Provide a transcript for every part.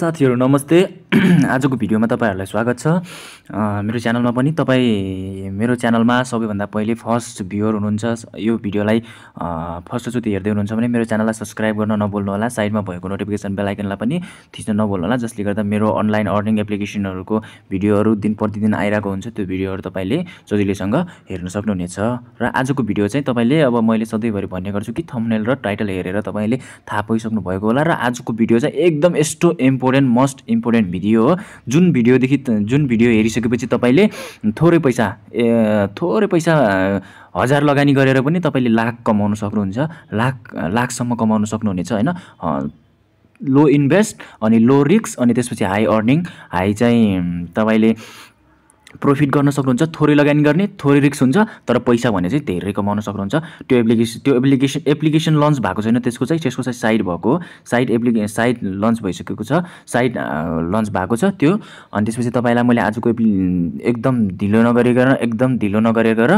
साथीहरू नमस्ते आजको भिडियोमा तपाईँहरूलाई स्वागत छ मेरो च्यानलमा पनि तपाईँ मेरो च्यानलमा सबैभन्दा पहिले फर्स्ट भ्युअर हुनुहुन्छ यो भिडियोलाई फर्स्ट फर्स्टचोटि हेर्दै हुनुहुन्छ भने मेरो च्यानललाई सब्सक्राइब गर्न होला साइडमा भएको नोटिफिकेसन बेलायकनलाई पनि थिच्न नबोल्नु होला जसले गर्दा मेरो अनलाइन अर्निङ एप्लिकेसनहरूको भिडियोहरू दिन प्रतिदिन आइरहेको हुन्छ त्यो भिडियोहरू तपाईँले सजिलैसँग हेर्न सक्नुहुनेछ र आजको भिडियो चाहिँ तपाईँले अब मैले सधैँभरि भन्ने गर्छु कि थम्नेल र टाइटल हेरेर तपाईँले थाहा पाइसक्नु भएको होला र आजको भिडियो चाहिँ एकदम यस्तो important must important video video हो जुन भिडियोदेखि जुन भिडियो हेरिसकेपछि तपाईँले थोरै पैसा थोरै पैसा हजार लगानी गरेर पनि तपाईँले लाख कमाउन सक्नुहुन्छ लाख लाखसम्म कमाउन सक्नुहुनेछ होइन लो इन्भेस्ट अनि लो रिक्स अनि त्यसपछि हाई अर्निङ हाई चाहिँ तपाईँले प्रफिट गर्न सक्नुहुन्छ थोरै लगानी गर्ने थोरै रिक्स हुन्छ तर पैसा भने चाहिँ धेरै कमाउन सक्नुहुन्छ त्यो एप्लिकेसन त्यो एप्लिकेसन एप्लिकेसन लन्च भएको छैन त्यसको चाहिँ त्यसको चाहिँ साइड भएको साइड एप्लिके साइड लन्च भइसकेको छ साइड लन्च भएको छ त्यो अनि त्यसपछि तपाईँलाई मैले आजको एकदम ढिलो नगरिकन एकदम ढिलो नगरिकन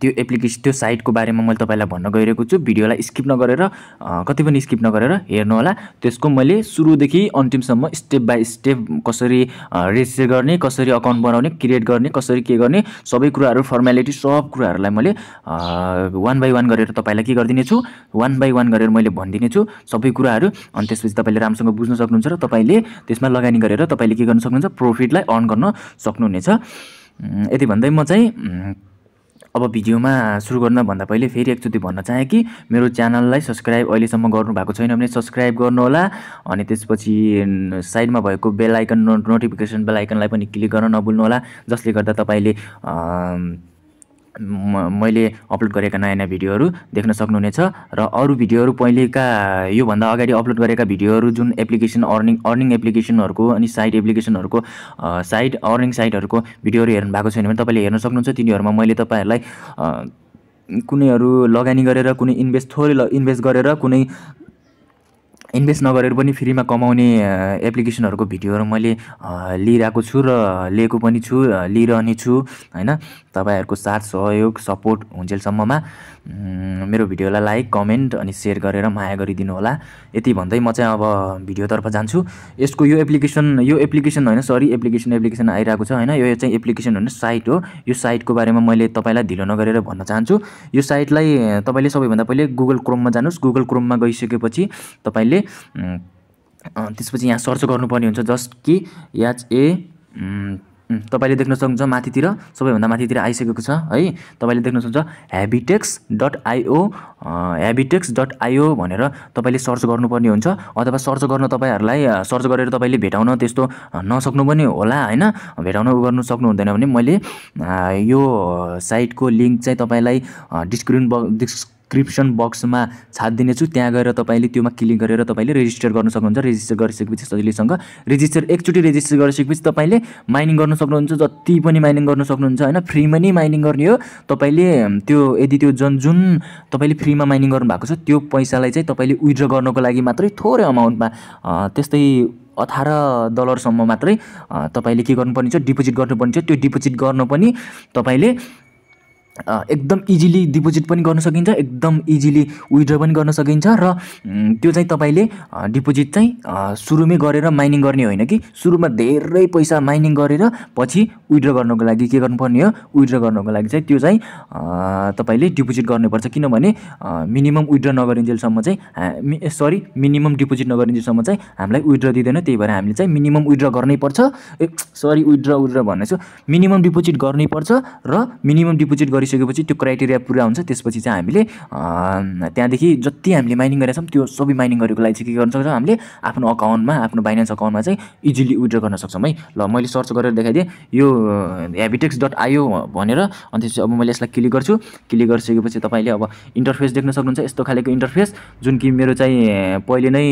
त्यो एप्लिकेसन त्यो साइटको बारेमा मैले तपाईँलाई भन्न गइरहेको छु भिडियोलाई स्किप नगरेर कति पनि स्किप नगरेर हेर्नु होला त्यसको मैले सुरुदेखि अन्तिमसम्म स्टेप बाई स्टेप कसरी रेजिस्टर गर्ने कसरी अकाउन्ट बनाउने क्रिएट गर्ने कसरी के गर्ने सबै कुराहरू फर्मेलिटी सब कुराहरूलाई मैले वान बाई वान गरेर तपाईँलाई के गरिदिनेछु वान बाई वान गरेर मैले भनिदिनेछु सबै कुराहरू अनि त्यसपछि तपाईँले राम्रोसँग बुझ्न सक्नुहुन्छ र तपाईँले त्यसमा लगानी गरेर तपाईँले के गर्न सक्नुहुन्छ प्रफिटलाई अर्न गर्न सक्नुहुनेछ यति भन्दै म चाहिँ अब भिडियोमा सुरु गर्नभन्दा पहिले फेरि एकचोटि भन्न चाहेँ कि मेरो च्यानललाई सब्सक्राइब अहिलेसम्म गर्नुभएको छैन भने सब्सक्राइब गर्नुहोला अनि त्यसपछि साइडमा भएको बेल आइकन नोटिफिकेसन बेल आइकनलाई पनि क्लिक गर्न नभुल्नुहोला जसले गर्दा तपाईँले म मैले अपलोड गरेका नयाँ नयाँ भिडियोहरू देख्न सक्नुहुनेछ र अरू भिडियोहरू पहिलेका योभन्दा अगाडि अपलोड गरेका भिडियोहरू जुन एप्लिकेसन अर्निङ अर्निङ एप्लिकेसनहरूको अनि साइट एप्लिकेसनहरूको साइट अर्निङ साइटहरूको भिडियोहरू हेर्नु भएको छैन भने तपाईँले हेर्न सक्नुहुन्छ तिनीहरूमा मैले तपाईँहरूलाई कुनैहरू लगानी गरेर कुनै इन्भेस्ट थोरै ल इन्भेस्ट गरेर कुनै इन्भेस्ट नगरेर पनि फ्रीमा कमाउने एप्लिकेसनहरूको भिडियोहरू मैले लिइरहेको छु र लिएको पनि छु लिइरहने छु होइन तपाईँहरूको साथ सहयोग सपोर्ट हुन्जेलसम्ममा मेरो भिडियोलाई लाइक कमेन्ट अनि सेयर गरेर माया गरिदिनु होला यति भन्दै म चाहिँ अब भिडियोतर्फ जान्छु यसको यो एप्लिकेसन यो एप्लिकेसन होइन सरी एप्लिकेसन एप्लिकेसन आइरहेको छ होइन यो चाहिँ एप्लिकेसन होइन साइट हो यो साइटको बारेमा मैले तपाईँलाई ढिलो नगरेर भन्न चाहन्छु यो साइटलाई तपाईँले सबैभन्दा पहिले गुगल क्रोममा जानुहोस् गुगल क्रोममा गइसकेपछि तपाईँले त्यसपछि यहाँ सर्च गर्नुपर्ने हुन्छ जस्ट कि ए तपाईँले देख्न सक्नुहुन्छ माथितिर सबैभन्दा माथितिर आइसकेको छ है तपाईँले देख्न सक्नुहुन्छ Hebitex dot IO Hebitex dot IO भनेर तपाईँले सर्च गर्नुपर्ने हुन्छ अथवा सर्च गर्न तपाईँहरूलाई सर्च गरेर तपाईँले भेटाउन त्यस्तो नसक्नु पनि होला होइन भेटाउन गर्नु सक्नु हुँदैन भने मैले यो साइटको लिङ्क चाहिँ तपाईँलाई डिस्क्रिप्सन बक्स डिस्क्रिप्सन बक्समा छादिदिनेछु त्यहाँ गएर तपाईँले त्योमा क्लिक गरेर तपाईँले रेजिस्टर गर्न सक्नुहुन्छ रेजिस्टर गरिसकेपछि सजिलैसँग रेजिस्टर एकचोटि रेजिस्टर गरिसकेपछि तपाईँले माइनिङ गर्न सक्नुहुन्छ जति पनि माइनिङ गर्न सक्नुहुन्छ होइन फ्रीमा नै माइनिङ गर्ने हो तपाईँले त्यो यदि त्यो जुन जुन तपाईँले फ्रीमा माइनिङ गर्नुभएको छ त्यो पैसालाई चाहिँ तपाईँले विथड्र गर्नको लागि मात्रै थोरै अमाउन्टमा त्यस्तै अठार डलरसम्म मात्रै तपाईँले के गर्नुपर्ने छ डिपोजिट गर्नुपर्ने छ त्यो डिपोजिट गर्न पनि तपाईँले एकदम इजिली डिपोजिट पनि गर्न सकिन्छ एकदम इजिली विड्र पनि गर्न सकिन्छ र त्यो चाहिँ तपाईँले डिपोजिट चाहिँ सुरुमै गरेर माइनिङ गर्ने होइन कि सुरुमा धेरै पैसा माइनिङ गरेर पछि विड्र गर्नको लागि के गर्नुपर्ने हो विड्र गर्नको लागि चाहिँ त्यो चाहिँ तपाईँले डिपोजिट गर्नुपर्छ किनभने मिनिमम विड्र नगरिन्जेलसम्म चाहिँ सरी मिनिमम डिपोजिट नगरिन्जेलसम्म चाहिँ हामीलाई विड्र दिँदैन त्यही भएर हामीले चाहिँ मिनिमम विड्र गर्नैपर्छ ए सरी विड्र विड्र भन्नेछु मिनिमम डिपोजिट गर्नै पर्छ र मिनिमम डिपोजिट गरिसकेपछि त्यो क्राइटेरिया पुरा हुन्छ त्यसपछि चाहिँ हामीले त्यहाँदेखि जति हामीले माइनिङ गरेका छौँ त्यो सबै माइनिङ गरेको लागि चाहिँ के गर्न सक्छौँ हामीले आफ्नो अकाउन्टमा आफ्नो बाइनेन्स अकाउन्टमा चाहिँ इजिली विड्र गर्न सक्छौँ है ल मैले सर्च गरेर देखाइदिएँ यो हेबिटेक्स डट आयो भनेर अनि त्यसपछि अब मैले यसलाई क्लिक गर्छु क्लिक गरिसकेपछि तपाईँले अब इन्टरफेस देख्न सक्नुहुन्छ यस्तो खालेको इन्टरफेस जुन कि मेरो चाहिँ पहिले नै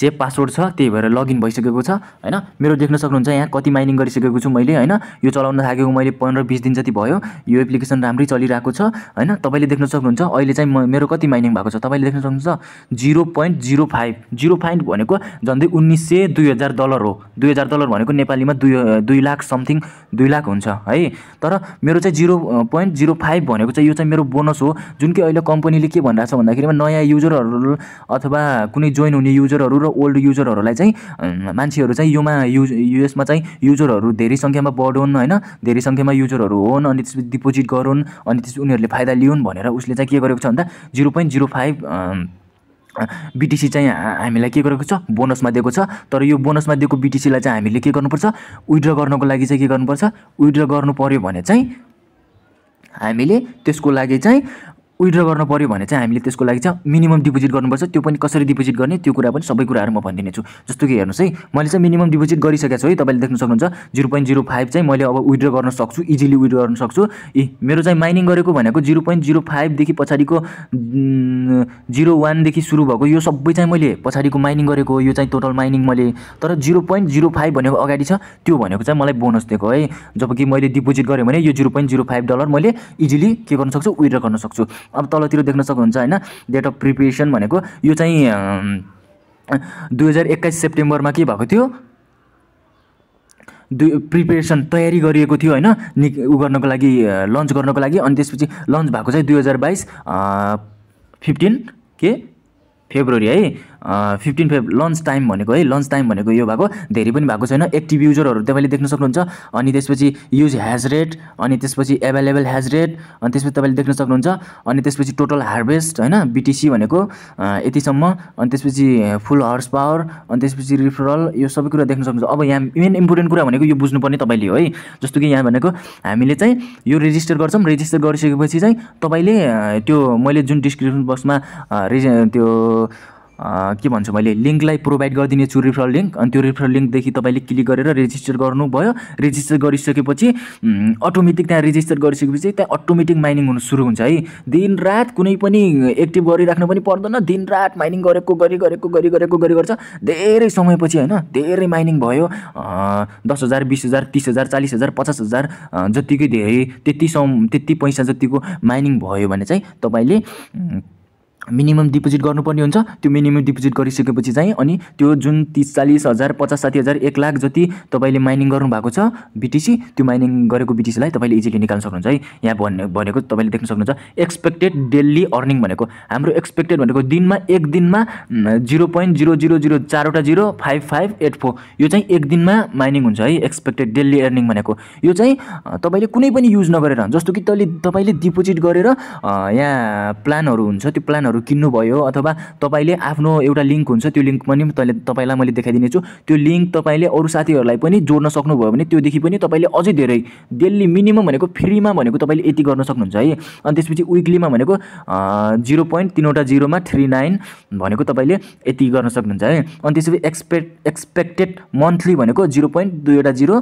सेभ पासवर्ड छ त्यही भएर लगइन भइसकेको छ होइन मेरो देख्न सक्नुहुन्छ यहाँ कति माइनिङ गरिसकेको छु मैले होइन यो चलाउन थाकेको मैले पन्ध्र बिस दिन जति भयो यो एप्लिकेसन राम्रै चलिरहेको छ होइन तपाईँले देख्न सक्नुहुन्छ अहिले चाहिँ म मेरो कति माइनिङ भएको छ तपाईँले देख्न सक्नुहुन्छ zero point zero five zero five भनेको झन्डै उन्नाइस सय दुई हजार डलर हो दुई हजार डलर भनेको नेपालीमा दुई दुई लाख समथिङ दुई लाख हुन्छ है तर मेरो चाहिँ जिरो पोइन्ट जिरो फाइभ भनेको चाहिँ यो चाहिँ मेरो बोनस हो जुन कि अहिले कम्पनीले के भनिरहेको छ भन्दाखेरिमा नयाँ युजरहरू अथवा कुनै जोइन हुने हुने युजरहरू र ओल्ड युजरहरूलाई चाहिँ मान्छेहरू चाहिँ योमा युज युएसमा चाहिँ युजरहरू धेरै सङ्ख्यामा बढुन् होइन धेरै सङ्ख्यामा युजरहरू हुन् अनि त्यसपछि डिपोजिट गरुन् अनि त्यसपछि उनीहरूले फाइदा लिउन् भनेर उसले चाहिँ के गरेको छ भन्दा zero point zero five BTC चाहिँ हामीलाई के गरेको छ बोनसमा दिएको छ तर यो बोनसमा दिएको बिटिसीलाई चाहिँ हामीले के गर्नुपर्छ विड्र गर्नको लागि चाहिँ के गर्नुपर्छ विड्र गर्नु पऱ्यो भने चाहिँ हामीले त्यसको लागि चाहिँ विड्र गर्नु पऱ्यो भने चाहिँ हामीले त्यसको लागि चाहिँ मिनिमम डिपोजिट गर्नुपर्छ त्यो पनि कसरी डिपोजिट गर्ने त्यो कुरा पनि सबै कुराहरू म छु जस्तो कि हेर्नुहोस् है मैले चाहिँ मिनिमम डिपोजिट गरिसकेको छु है तपाईँले देख्न सक्नुहुन्छ जिरो पोइन्ट जिरो फाइभ चाहिँ मैले अब विड्र गर्न सक्छु इजिली विड्र गर्न सक्छु ए मेरो चाहिँ माइनिङ गरेको भनेको जिरो पोइन्ट जिरो फाइभदेखि पछाडिको जिरो वानदेखि सुरु भएको यो सबै चाहिँ मैले पछाडिको माइनिङ गरेको यो चाहिँ टोटल माइनिङ मैले तर जिरो पोइन्ट जिरो फाइभ भनेको अगाडि छ त्यो भनेको चाहिँ मलाई बोनस दिएको है जब कि मैले डिपोजिट गरेँ भने यो zero point zero five dollar मैले इजिली के गर्न सक्छु विड्र गर्न सक्छु अब तलतिर देख्न सक्नुहुन्छ होइन डेट अफ प्रिपेरेसन भनेको यो चाहिँ दुई हजार एक्काइस सेप्टेम्बरमा के भएको थियो दुई प्रिपेरेसन तयारी गरिएको थियो होइन नि ऊ गर्नको लागि लन्च गर्नको लागि अनि त्यसपछि लन्च भएको चाहिँ दुई हजार बाइस फिफ्टिन के फेब्रुअरी है फिफ्टिन फाइभ लन्च टाइम भनेको है लन्च टाइम भनेको यो भएको धेरै पनि भएको छैन एक्टिभ युजरहरू तपाईँले देख्न सक्नुहुन्छ अनि त्यसपछि युज ह्याज रेट अनि त्यसपछि एभाइलेबल ह्याज रेट अनि त्यसपछि तपाईँले देख्न सक्नुहुन्छ अनि त्यसपछि टोटल हार्भेस्ट होइन बिटिसी भनेको यतिसम्म अनि त्यसपछि फुल हर्स पावर अनि त्यसपछि रिफरल यो सबै कुरा देख्न सक्नुहुन्छ अब यहाँ मेन इम्पोर्टेन्ट कुरा भनेको यो बुझ्नुपर्ने तपाईँले हो है जस्तो कि यहाँ भनेको हामीले चाहिँ यो रेजिस्टर गर्छौँ रेजिस्टर गरिसकेपछि चाहिँ तपाईँले त्यो मैले जुन डिस्क्रिप्सन बक्समा रिज त्यो के भन्छु मैले लिङ्कलाई प्रोभाइड गरिदिनेछु रिफरल लिङ्क अनि त्यो रिफरल लिङ्कदेखि तपाईँले क्लिक गरेर रेजिस्टर गर्नुभयो रेजिस्टर गरिसकेपछि अटोमेटिक त्यहाँ रेजिस्टर गरिसकेपछि त्यहाँ अटोमेटिक माइनिङ हुनु सुरु हुन्छ है दिन रात कुनै पनि एक्टिभ गरिराख्नु पनि पर्दैन दिन रात माइनिङ गरेको गरी गरेको गरी गरेको गरी गर्छ धेरै समयपछि होइन धेरै माइनिङ भयो दस हजार बिस हजार तिस हजार चालिस हजार पचास हजार जतिकै धेरै त्यति सम त्यति पैसा जतिको माइनिङ भयो भने चाहिँ तपाईँले मिनिमम डिपोजिट गर्नुपर्ने हुन्छ त्यो मिनिमम डिपोजिट गरिसकेपछि चाहिँ अनि त्यो जुन तिस चालिस हजार पचास साठी हजार एक लाख जति तपाईँले माइनिङ गर्नुभएको छ बिटिसी त्यो माइनिङ गरेको बिटिसीलाई तपाईँले इजिली निकाल्न सक्नुहुन्छ है यहाँ भन्ने भनेको तपाईँले देख्न सक्नुहुन्छ एक्सपेक्टेड डेली अर्निङ भनेको हाम्रो एक्सपेक्टेड भनेको दिनमा एक दिनमा zero point zero zero zero चारवटा zero five five eight four यो चाहिँ एक दिनमा माइनिङ हुन्छ है एक्सपेक्टेड डेली अर्निङ भनेको यो चाहिँ तपाईँले कुनै पनि युज नगरेर जस्तो कि तपाईँले तपाईँले डिपोजिट गरेर यहाँ प्लानहरू हुन्छ त्यो प्लानहरू सामानहरू किन्नुभयो अथवा तपाईँले आफ्नो एउटा लिङ्क हुन्छ त्यो लिङ्क पनि तैँले तपाईँलाई मैले देखाइदिनेछु त्यो लिङ्क तपाईँले अरू साथीहरूलाई पनि जोड्न सक्नुभयो भने त्योदेखि पनि तपाईँले अझै धेरै डेली मिनिमम भनेको फ्रीमा भनेको तपाईँले यति गर्न सक्नुहुन्छ है अनि त्यसपछि विक्लीमा भनेको जिरो पोइन्ट तिनवटा जिरोमा थ्री नाइन भनेको तपाईँले यति गर्न सक्नुहुन्छ है अनि त्यसपछि एक्सपेक्ट एक्सपेक्टेड मन्थली भनेको जिरो पोइन्ट दुईवटा जिरो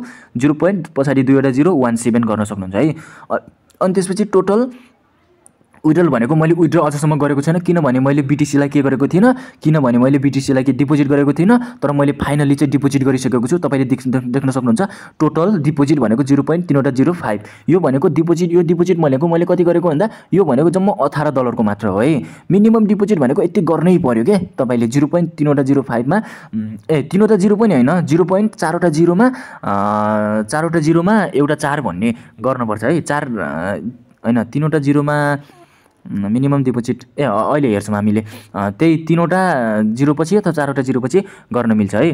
जिरो पोइन्ट पछाडि दुईवटा जिरो वान सेभेन गर्न सक्नुहुन्छ है अनि त्यसपछि टोटल विड्रल भनेको मैले विड्रल अझसम्म गरेको छैन किनभने मैले बिटिसीलाई के गरेको थिइनँ किनभने मैले बिटिसीलाई के डिपोजिट गरेको थिइनँ तर मैले फाइनली चाहिँ डिपोजिट गरिसकेको छु तपाईँले देख्न सक्नुहुन्छ टोटल डिपोजिट भनेको जिरो पोइन्ट तिनवटा जिरो फाइभ यो भनेको डिपोजिट यो डिपोजिट भनेको मैले कति गरेको भन्दा यो भनेको जम्मा अठार डलरको मात्र हो है मिनिमम डिपोजिट भनेको यति गर्नै पऱ्यो के तपाईँले जिरो पोइन्ट तिनवटा जिरो फाइभमा ए तिनवटा जिरो पनि होइन जिरो पोइन्ट चारवटा जिरोमा चारवटा जिरोमा एउटा चार भन्ने गर्नुपर्छ है चार होइन तिनवटा जिरोमा मिनिमम डिपोजिट ए अहिले हेर्छौँ हामीले त्यही तिनवटा जिरो पछि अथवा चारवटा जिरो पछि गर्न मिल्छ है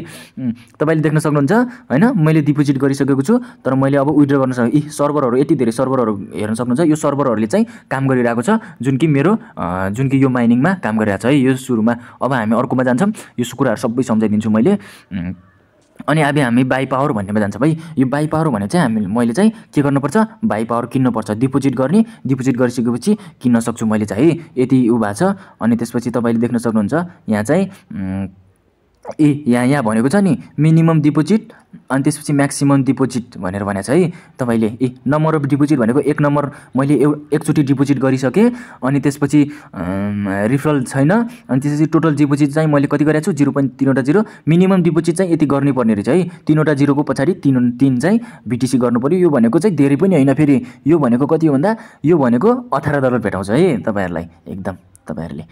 तपाईँले देख्न सक्नुहुन्छ होइन मैले डिपोजिट गरिसकेको छु तर मैले अब विड्र गर्न सक्छु यी सर्भरहरू यति धेरै सर्भरहरू हेर्न सक्नुहुन्छ यो सर्भरहरूले चाहिँ काम गरिरहेको छ जुन कि मेरो जुन कि यो माइनिङमा काम गरिरहेको छ है यो सुरुमा अब हामी अर्कोमा जान्छौँ यो कुराहरू सबै सम्झाइदिन्छु मैले अनि अब हामी बाई पावर भन्नेमा जान्छ भाइ यो बाई पावर भने चाहिँ हामी मैले चाहिँ के गर्नुपर्छ बाई पावर किन्नुपर्छ डिपोजिट गर्ने डिपोजिट गरिसकेपछि किन्न सक्छु मैले चाहिँ है यति उ भएको छ अनि त्यसपछि तपाईँले देख्न सक्नुहुन्छ यहाँ चाहिँ ए यहाँ यहाँ भनेको छ नि मिनिमम डिपोजिट अनि त्यसपछि म्याक्सिमम डिपोजिट भनेर भनेको छ है तपाईँले ए नम्बर अफ डिपोजिट भनेको एक नम्बर मैले एउ एकचोटि डिपोजिट गरिसकेँ अनि त्यसपछि रिफरल छैन अनि त्यसपछि टोटल डिपोजिट चाहिँ मैले कति गरेको छु जिरो पोइन्ट तिनवटा जिरो मिनिमम डिपोजिट चाहिँ यति गर्नुपर्ने रहेछ है तिनवटा जिरोको पछाडि तिन तिन चाहिँ बिटिसी गर्नुपऱ्यो यो भनेको चाहिँ धेरै पनि होइन फेरि यो भनेको कति हो भन्दा यो भनेको अठार डलर भेटाउँछ है तपाईँहरूलाई एकदम तपाईँहरूले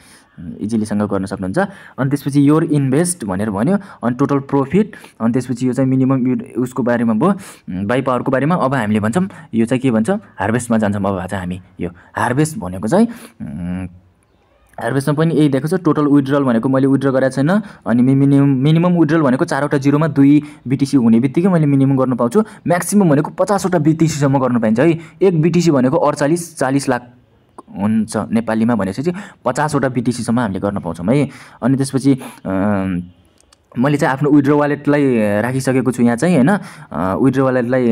इजिलीसँग गर्न सक्नुहुन्छ अनि त्यसपछि योर इन्भेस्ट भनेर भन्यो अनि टोटल प्रफिट अनि त्यसपछि यो चाहिँ मिनिमम उसको बारेमा भयो बाई पावरको बारेमा अब हामीले भन्छौँ यो चाहिँ के भन्छौँ हार्भेस्टमा जान्छौँ अब चाहिँ हामी यो हार्भेस्ट भनेको चाहिँ हार्भेस्टमा पनि यही दिएको छ टोटल विड्रल भनेको मैले विड्र गराएको छैन अनि मिनिमम मिनिमम विड्रल भनेको चारवटा जिरोमा दुई बिटिसी हुने बित्तिकै मैले मिनिमम गर्नु पाउँछु म्याक्सिमम भनेको पचासवटा बिटिसीसम्म गर्नु पाइन्छ है एक बिटिसी भनेको अडचालिस चालिस लाख हुन्छ नेपालीमा भनेपछि पचासवटा बिटिसीसम्म हामीले गर्न पाउँछौँ है अनि त्यसपछि मैले चाहिँ आफ्नो विड्रो वालेटलाई राखिसकेको छु यहाँ चाहिँ होइन विड्रो वालेटलाई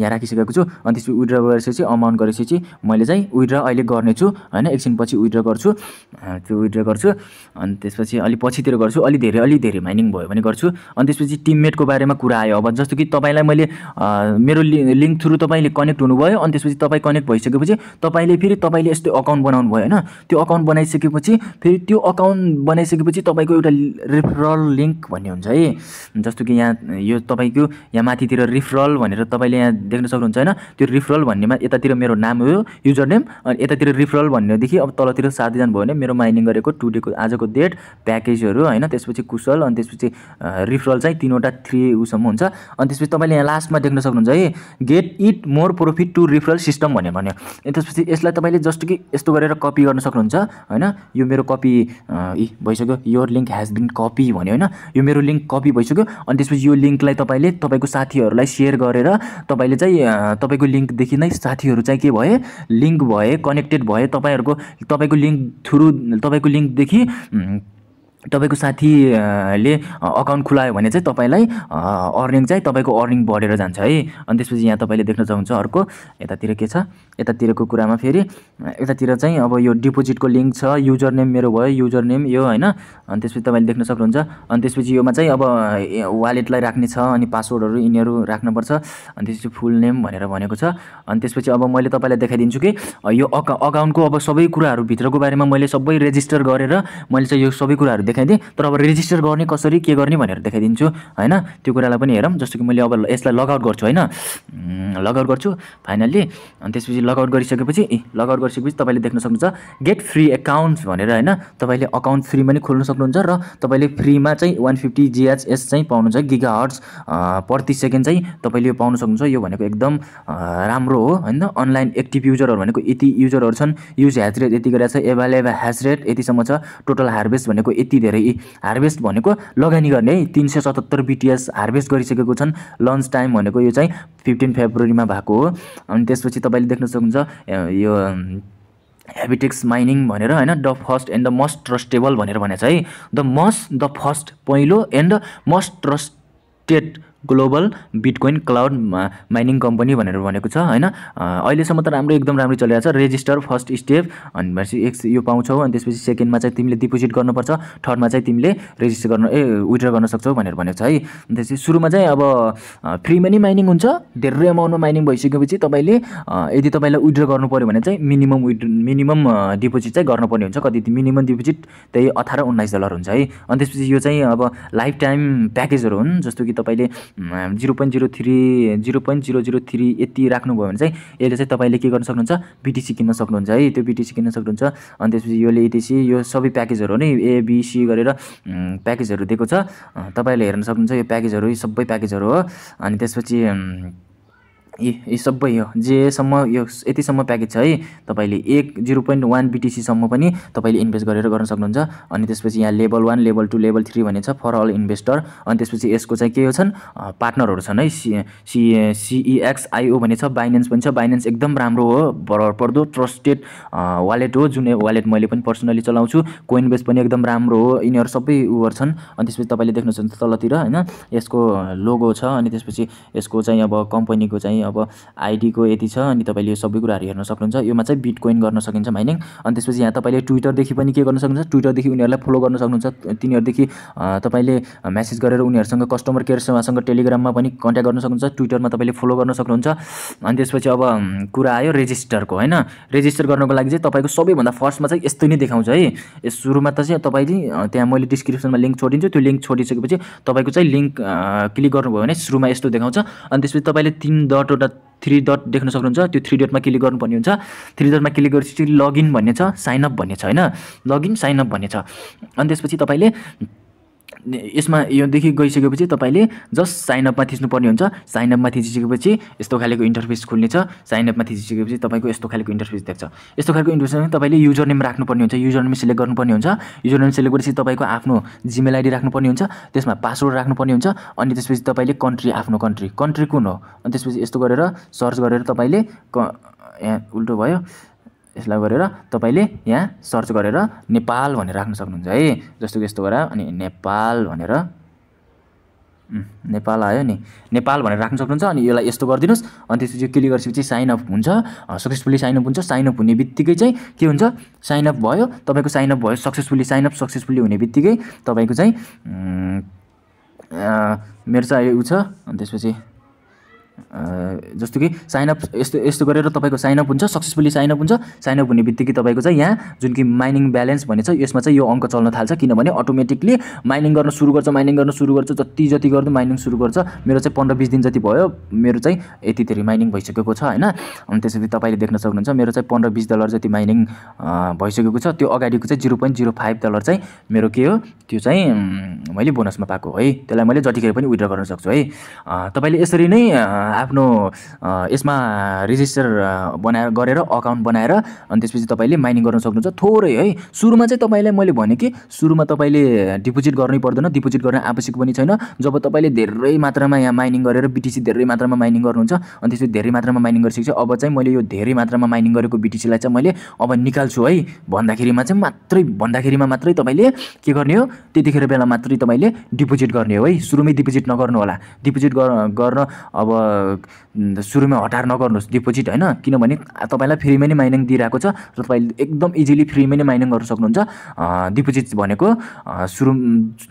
यहाँ राखिसकेको छु अनि त्यसपछि विड्र गरेपछि अमाउन्ट गरेपछि मैले चाहिँ विड्र अहिले गर्नेछु होइन एकछिनपछि विड्र गर्छु त्यो विड्र गर्छु अनि त्यसपछि अलिक पछितिर गर्छु अलि धेरै अलि धेरै माइनिङ भयो भने गर्छु अनि त्यसपछि टिममेटको बारेमा कुरा आयो अब जस्तो कि तपाईँलाई मैले मेरो लिङ्क थ्रु तपाईँले कनेक्ट हुनुभयो अनि त्यसपछि तपाईँ कनेक्ट भइसकेपछि तपाईँले फेरि तपाईँले यस्तो अकाउन्ट बनाउनु भयो होइन त्यो अकाउन्ट बनाइसकेपछि फेरि त्यो अकाउन्ट बनाइसकेपछि तपाईँको एउटा रेफरल लिङ्क भन्ने हुन्छ है जस्तो कि यहाँ यो तपाईँको यहाँ माथितिर रेफरल भनेर तपाईँले यहाँ देख्न सक्नुहुन्छ होइन त्यो रिफरल भन्नेमा यतातिर मेरो नाम हो युजर नेम अनि यतातिर रिफरल भन्नेदेखि अब तलतिर सातजना भयो भने मेरो माइनिङ गरेको टु डेको आजको डेट प्याकेजहरू होइन त्यसपछि कुशल अनि त्यसपछि रिफरल चाहिँ तिनवटा थ्री उसम्म हुन्छ अनि त्यसपछि तपाईँले यहाँ लास्टमा देख्न सक्नुहुन्छ है get it more profit to referral system भन्यो भने अनि त्यसपछि यसलाई तपाईँले जस्ट कि यस्तो गरेर कपी गर्न सक्नुहुन्छ होइन यो मेरो कपी भइसक्यो your link has been copy भन्यो होइन यो मेरो लिङ्क कपी भइसक्यो अनि त्यसपछि यो लिङ्कलाई तपाईँले तपाईँको साथीहरूलाई सेयर गरेर तपाईँले तपाईँले चाहिँ तपाईँको लिङ्कदेखि नै साथीहरू चाहिँ के भए लिङ्क भए कनेक्टेड भए तपाईँहरूको तपाईँको लिङ्क थ्रु तपाईँको लिङ्कदेखि तपाईँको साथीले अकाउन्ट खुलायो भने चाहिँ तपाईँलाई अर्निङ चाहिँ तपाईँको अर्निङ बढेर जान्छ है अनि त्यसपछि यहाँ तपाईँले देख्न चाहन्छ अर्को यतातिर के छ यतातिरको कुरामा फेरि यतातिर चाहिँ अब यो डिपोजिटको लिङ्क छ युजर नेम मेरो भयो युजर नेम यो होइन अनि त्यसपछि तपाईँले देख्न सक्नुहुन्छ अनि त्यसपछि योमा चाहिँ अब वालेटलाई राख्ने छ अनि पासवर्डहरू यिनीहरू राख्नुपर्छ अनि त्यसपछि फुल नेम भनेर भनेको छ अनि त्यसपछि अब मैले तपाईँलाई देखाइदिन्छु कि यो अका अकाउन्टको अब सबै कुराहरू भित्रको बारेमा मैले सबै रेजिस्टर गरेर मैले चाहिँ यो सबै कुराहरू देखाइदिएँ तर अब रेजिस्टर गर्ने कसरी के गर्ने भनेर देखाइदिन्छु होइन त्यो कुरालाई पनि हेरौँ जस्तो कि मैले अब यसलाई लगआउट गर्छु होइन लगआउट गर्छु फाइनल्ली अनि त्यसपछि लगआउट गरिसकेपछि ए लगआउट गरिसकेपछि तपाईँले देख्न सक्नुहुन्छ गेट फ्री एकाउन्ट भनेर होइन तपाईँले अकाउन्ट फ्री पनि खोल्न सक्नुहुन्छ र तपाईँले फ्रीमा चाहिँ वान फिफ्टी जिएचएस चाहिँ पाउनुहुन्छ गिगा हर्ट्स प्रति सेकेन्ड चाहिँ तपाईँले यो पाउनु सक्नुहुन्छ यो भनेको एकदम राम्रो हो होइन अनलाइन एक्टिभ युजरहरू भनेको यति युजरहरू छन् युज ह्याज रेट यति गरेर छ एभाइलेबल ह्याच रेट यतिसम्म छ टोटल हार्भेस्ट भनेको यति धेरै हार्भेस्ट भनेको लगानी गर्ने है तिन सय सतहत्तर बिटिएस हार्भेस्ट गरिसकेको छन् लन्च टाइम भनेको यो चाहिँ फिफ्टिन फेब्रुअरीमा भएको हो अनि त्यसपछि तपाईँले देख्न सक्नुहुन्छ यो हेबिटेक्स माइनिङ भनेर होइन the first and the most trustable भनेर भनेको छ है द मस्ट द फर्स्ट पहिलो and the most trusted global bitcoin cloud mining company भनेर भनेको छ होइन अहिलेसम्म त राम्रो एकदम राम्रो चलिरहेको छ रेजिस्टर फर्स्ट स्टेप अनि भनेपछि एक यो पाउँछौ अनि त्यसपछि सेकेन्डमा चाहिँ तिमीले डिपोजिट गर्नुपर्छ थर्डमा चाहिँ तिमीले रेजिस्टर गर्नु ए विड्र गर्न सक्छौ भनेर भनेको छ है त्यसपछि सुरुमा चाहिँ अब फ्रीमा नै माइनिङ हुन्छ धेरै एमाउन्टमा माइनिङ भइसकेपछि तपाईँले यदि तपाईँलाई विड्र गर्नु पऱ्यो भने चाहिँ मिनिमम विड मिनिमम डिपोजिट चाहिँ गर्नुपर्ने हुन्छ कति मिनिमम डिपोजिट त्यही अठार उन्नाइस डलर हुन्छ है अनि त्यसपछि यो चाहिँ अब लाइफ टाइम प्याकेजहरू हुन् जस्तो कि तपाईँले zero point zero three zero point zero zero three यति राख्नुभयो भने चाहिँ यसले चाहिँ तपाईँले के गर्न सक्नुहुन्छ बिटिसी किन्न सक्नुहुन्छ है त्यो बिटिसी किन्न सक्नुहुन्छ अनि त्यसपछि योले इटिसी यो सबै प्याकेजहरू नै एबिसी गरेर प्याकेजहरू दिएको छ तपाईँले हेर्न सक्नुहुन्छ यो प्याकेजहरू सबै प्याकेजहरू हो अनि त्यसपछि यी यी सबै यो जेसम्म यो यतिसम्म प्याकेज छ है तपाईँले एक जिरो पोइन्ट वान बिटिसीसम्म पनि तपाईँले इन्भेस्ट गरेर गर्न सक्नुहुन्छ अनि त्यसपछि यहाँ level one level two level three भन्ने छ फर अल इन्भेस्टर अनि त्यसपछि यसको चाहिँ के हो छन् पार्टनरहरू छन् है सी सी आइओ भन्ने छ बाइनेन्स पनि छ बाइनेन्स एकदम राम्रो हो भर पर्दो ट्रस्टेड वालेट हो जुन वालेट मैले पनि पर्सनली चलाउँछु कोइन बेस पनि एकदम राम्रो हो यिनीहरू सबै उयोहरू छन् अनि त्यसपछि तपाईँले देख्नुहुन्छ तलतिर होइन यसको लोगो छ अनि त्यसपछि यसको चाहिँ अब कम्पनीको चाहिँ अब आइडीको यति छ अनि तपाईँले यो सबै कुराहरू हेर्न सक्नुहुन्छ योमा चाहिँ बिट गर्न सकिन्छ माइनिङ अनि त्यसपछि यहाँ तपाईँले ट्विटरदेखि पनि के गर्न सक्नुहुन्छ ट्विटरदेखि उनीहरूलाई फलो गर्न सक्नुहुन्छ तिनीहरूदेखि तपाईँले म्यासेज गरेर उनीहरूसँग कस्टमर केयर सेवासँग टेलिग्राममा पनि कन्ट्याक्ट गर्न सक्नुहुन्छ ट्विटरमा तपाईँले फलो गर्न सक्नुहुन्छ अनि त्यसपछि अब कुरा आयो रेजिस्टरको होइन रेजिस्टर गर्नको लागि चाहिँ तपाईँको सबैभन्दा फर्स्टमा चाहिँ यस्तो नै देखाउँछ है सुरुमा त चाहिँ तपाईँले त्यहाँ मैले डिस्क्रिप्सनमा लिङ्क छोडिन्छु त्यो लिङ्क छोडिसकेपछि तपाईँको चाहिँ लिङ्क क्लिक गर्नुभयो भने सुरुमा यस्तो देखाउँछ अनि त्यसपछि तपाईँले तिन डट डट थ्री डट देख्न सक्नुहुन्छ त्यो थ्री डटमा क्लिक गर्नुपर्ने हुन्छ थ्री डटमा क्लिक गरेपछि लगइन भन्ने छ साइनअप भन्ने छ होइन लगइन साइनअप भन्ने छ अनि त्यसपछि तपाईँले यसमा योदेखि गइसकेपछि तपाईँले जस्ट साइनअपमा थिच्नुपर्ने हुन्छ साइनअपमा थिचिसकेपछि यस्तो खालको इन्टरफेस खुल्नेछ साइनअपमा थिचिसकेपछि तपाईँको यस्तो खालको इन्टरफेस देख्छ यस्तो खालको इन्टरफेसमा तपाईँले युजर नेम राख्नुपर्ने हुन्छ युजर नेम सेलेक्ट गर्नुपर्ने हुन्छ युजर नेम सेलेक्ट गरेपछि तपाईँको आफ्नो जिमेल आइडी राख्नुपर्ने हुन्छ त्यसमा पासवर्ड राख्नुपर्ने हुन्छ अनि त्यसपछि तपाईँले कन्ट्री आफ्नो कन्ट्री कन्ट्री कुन हो अनि त्यसपछि यस्तो गरेर सर्च गरेर तपाईँले क यहाँ उल्टो भयो यसलाई गरेर तपाईँले यहाँ सर्च गरेर नेपाल भनेर राख्न सक्नुहुन्छ है जस्तो कि यस्तो गरेर अनि नेपाल भनेर नेपाल आयो नि नेपाल भनेर राख्न सक्नुहुन्छ अनि यसलाई यस्तो गरिदिनुहोस् अनि त्यसपछि क्लिक गरेपछि साइनअप हुन्छ सक्सेसफुल्ली साइनअप हुन्छ साइनअप हुने बित्तिकै चाहिँ के हुन्छ साइनअप भयो तपाईँको साइनअप भयो सक्सेसफुल्ली साइनअप सक्सेसफुल्ली हुने बित्तिकै तपाईँको चाहिँ मेरो चाहिँ ऊ छ अनि त्यसपछि जस्तो कि साइनअप यस्तो यस्तो गरेर तपाईँको साइनअप हुन्छ सक्सेसफुल्ली साइनअप हुन्छ साइनअप हुने बित्तिकै तपाईँको चाहिँ यहाँ जुन कि माइनिङ ब्यालेन्स भन्ने छ यसमा चाहिँ यो अङ्क चल्न थाल्छ किनभने अटोमेटिकली माइनिङ गर्न सुरु गर्छ माइनिङ गर्न सुरु गर्छ जति जति गर्नु माइनिङ सुरु गर्छ मेरो चाहिँ पन्ध्र बिस दिन जति भयो मेरो चाहिँ यति धेरै माइनिङ भइसकेको छ होइन अनि त्यसरी तपाईँले देख्न सक्नुहुन्छ मेरो चाहिँ पन्ध्र बिस डलर जति माइनिङ भइसकेको छ त्यो अगाडिको चाहिँ zero point zero five dollar चाहिँ मेरो के हो त्यो चाहिँ मैले बोनसमा पाएको है त्यसलाई मैले जतिखेर पनि विड्र गर्न सक्छु है तपाईँले यसरी नै आफ्नो यसमा रेजिस्टर बनाएर गरेर अकाउन्ट बनाएर अनि त्यसपछि तपाईँले माइनिङ गर्न सक्नुहुन्छ थोरै है सुरुमा चाहिँ तपाईँलाई मैले भने कि सुरुमा तपाईँले डिपोजिट गर्नै पर्दैन डिपोजिट गर्न आवश्यक पनि छैन जब तपाईँले धेरै मात्रामा यहाँ माइनिङ गरेर बिटिसी धेरै मात्रामा माइनिङ गर्नुहुन्छ अनि त्यसपछि धेरै मात्रामा माइनिङ गरिसकेपछि अब चाहिँ मैले यो धेरै मात्रामा माइनिङ गरेको बिटिसीलाई चाहिँ मैले अब निकाल्छु है भन्दाखेरिमा चाहिँ मात्रै भन्दाखेरिमा मात्रै तपाईँले के गर्ने हो त्यतिखेर बेला मात्रै तपाईँले डिपोजिट गर्ने हो है सुरुमै डिपोजिट नगर्नु होला डिपोजिट गर्न अब सुरुमा हटार नगर्नुहोस् डिपोजिट होइन किनभने तपाईँलाई फ्रीमै नै माइनिङ दिइरहेको छ र तपाईँले एकदम इजिली फ्रीमै नै माइनिङ गर्न सक्नुहुन्छ डिपोजिट भनेको सुरु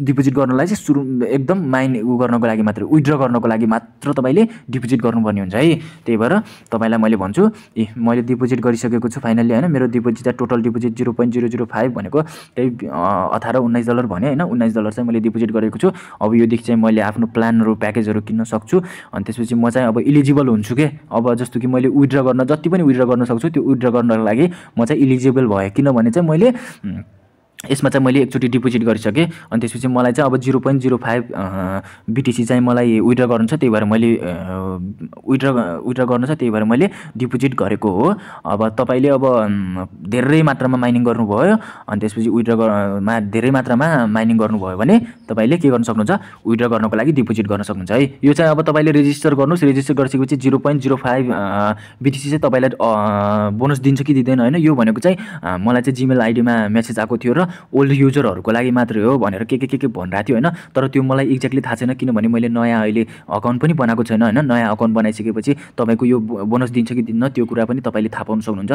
डिपोजिट गर्नलाई चाहिँ सुरु एकदम माइन उ गर्नको लागि मात्र विथड्र गर्नको लागि मात्र तपाईँले डिपोजिट गर्नुपर्ने हुन्छ है त्यही भएर तपाईँलाई मैले भन्छु ए मैले डिपोजिट गरिसकेको छु फाइनल्ली होइन मेरो deposit total deposit zero point zero zero five भनेको त्यही अठार उन्नाइस डलर भने होइन उन्नाइस डलर चाहिँ मैले डिपोजिट गरेको छु अब योदेखि चाहिँ मैले आफ्नो प्लानहरू प्याकेजहरू किन्न सक्छु अनि त्यसपछि म चाहिँ अब इलिजिबल हुन्छु के अब जस्तो कि मैले विड्र गर्न जति पनि विड्र गर्न सक्छु त्यो विड्र गर्नको लागि म चाहिँ इलिजिबल भएँ किनभने चाहिँ मैले यसमा चाहिँ मैले एकचोटि डिपोजिट गरिसकेँ अनि त्यसपछि मलाई चाहिँ अब zero point zero five BTC चाहिँ मलाई विड्र गर्नु छ त्यही भएर मैले विड्र विड्र गर्नु छ त्यही भएर मैले डिपोजिट गरेको हो अब तपाईँले अब धेरै मात्रामा माइनिङ गर्नुभयो अनि त्यसपछि विड्र मा धेरै मात्रामा माइनिङ गर्नुभयो भने तपाईँले के गर्नु सक्नुहुन्छ विड्र गर्नको लागि डिपोजिट गर्न सक्नुहुन्छ है यो चाहिँ अब तपाईँले रेजिस्टर गर्नुहोस् रेजिस्टर गरिसकेपछि zero point zero five BTC चाहिँ तपाईँलाई बोनस दिन्छ कि दिँदैन होइन यो भनेको चाहिँ मलाई चाहिँ जिमेल आइडीमा मेसेज आएको थियो र ओल्ड युजरहरूको लागि मात्रै हो भनेर के के के के भनिरहेको थियो होइन तर त्यो मलाई एक्ज्याक्टली थाहा छैन किनभने मैले नयाँ अहिले अकाउन्ट पनि बनाएको छैन होइन नयाँ अकाउन्ट बनाइसकेपछि तपाईँको यो बोनस दिन्छ कि दिन्न त्यो कुरा पनि तपाईँले थाहा पाउन सक्नुहुन्छ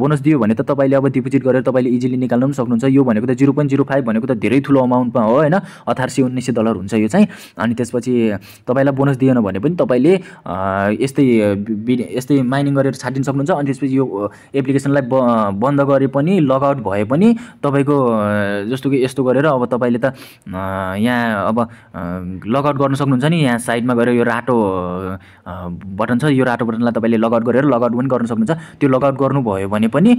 बोनस दियो भने त तपाईँले अब डिपोजिट गरेर तपाईँले इजिली निकाल्नु पनि सक्नुहुन्छ यो भनेको त जिरो पोइन्ट जिरो फाइभ भनेको त धेरै ठुलो अमाउन्टमा हो होइन अठार सय उन्नाइस सय डलर हुन्छ यो चाहिँ अनि त्यसपछि तपाईँलाई बोनस दिएन भने पनि तपाईँले यस्तै यस्तै माइनिङ गरेर छाटिन सक्नुहुन्छ अनि त्यसपछि यो एप्लिकेसनलाई बन्द गरे पनि लगआउट भए पनि तपाईँको जस्तो कि यस्तो गरेर अब तपाईँले त यहाँ अब लगआउट गर्न सक्नुहुन्छ नि यहाँ साइडमा गएर यो रातो बटन छ यो रातो बटनलाई तपाईँले लगआउट गरेर लगआउट पनि गर्नु सक्नुहुन्छ त्यो लगआउट गर्नुभयो भने पनि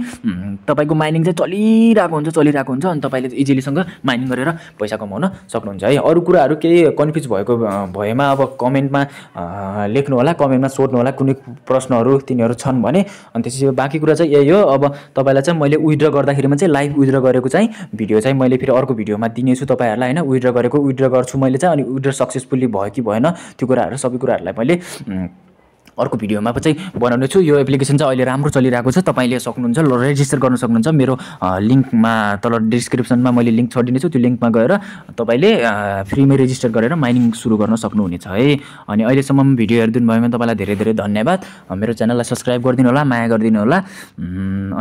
तपाईँको माइनिङ चाहिँ चलिरहेको हुन्छ चलिरहेको हुन्छ अनि तपाईँले इजिलीसँग माइनिङ गरेर पैसा कमाउन सक्नुहुन्छ है अरू कुराहरू केही कन्फ्युज भएको भएमा अब कमेन्टमा लेख्नु होला कमेन्टमा सोध्नु होला कुनै प्रश्नहरू तिनीहरू छन् भने अनि त्यसपछि बाँकी कुरा चाहिँ यही हो अब तपाईँलाई चाहिँ मैले विथड्र गर्दाखेरिमा चाहिँ लाइभ विथड्र गरेको चाहिँ भिडियो चाहिँ मैले फेरि अर्को भिडियोमा दिनेछु तपाईँहरूलाई होइन विड्र गरेको विड्र गर्छु मैले चाहिँ अनि विड्र सक्सेसफुल्ली भयो कि भएन त्यो कुराहरू सबै कुराहरूलाई मैले अर्को भिडियोमा चाहिँ बनाउने छु यो एप्लिकेसन चाहिँ अहिले राम्रो चलिरहेको छ तपाईँले सक्नुहुन्छ रेजिस्टर गर्न सक्नुहुन्छ मेरो लिङ्कमा तल डिस्क्रिप्सनमा मैले लिङ्क छोडिदिनेछु त्यो लिङ्कमा गएर तपाईँले फ्रीमै रेजिस्टर गरेर माइनिङ सुरु गर्न सक्नुहुनेछ है अनि अहिलेसम्म भिडियो हेरिदिनु भयो भने तपाईँलाई धेरै धेरै धन्यवाद मेरो च्यानललाई सब्सक्राइब गरिदिनु होला माया गरिदिनु होला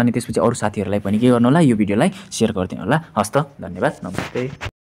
अनि त्यसपछि अरू साथीहरूलाई पनि के गर्नु होला यो भिडियोलाई सेयर गरिदिनु होला त धन्यवाद नमस्ते